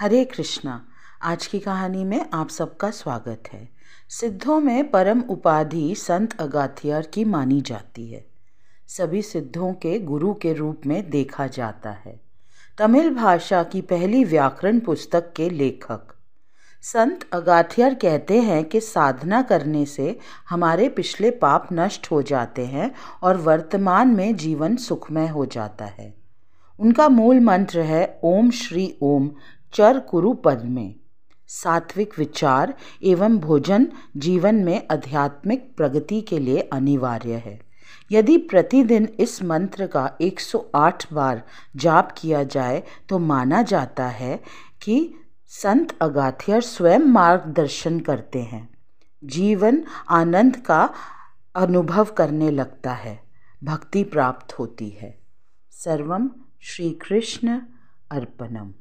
हरे कृष्णा आज की कहानी में आप सबका स्वागत है सिद्धों में परम उपाधि संत अगाथियर की मानी जाती है सभी सिद्धों के गुरु के रूप में देखा जाता है तमिल भाषा की पहली व्याकरण पुस्तक के लेखक संत अगाथियर कहते हैं कि साधना करने से हमारे पिछले पाप नष्ट हो जाते हैं और वर्तमान में जीवन सुखमय हो जाता है उनका मूल मंत्र है ओम श्री ओम चर कुरु पद में सात्विक विचार एवं भोजन जीवन में आध्यात्मिक प्रगति के लिए अनिवार्य है यदि प्रतिदिन इस मंत्र का 108 बार जाप किया जाए तो माना जाता है कि संत अगाथियर स्वयं मार्गदर्शन करते हैं जीवन आनंद का अनुभव करने लगता है भक्ति प्राप्त होती है सर्वम श्री कृष्ण अर्पणम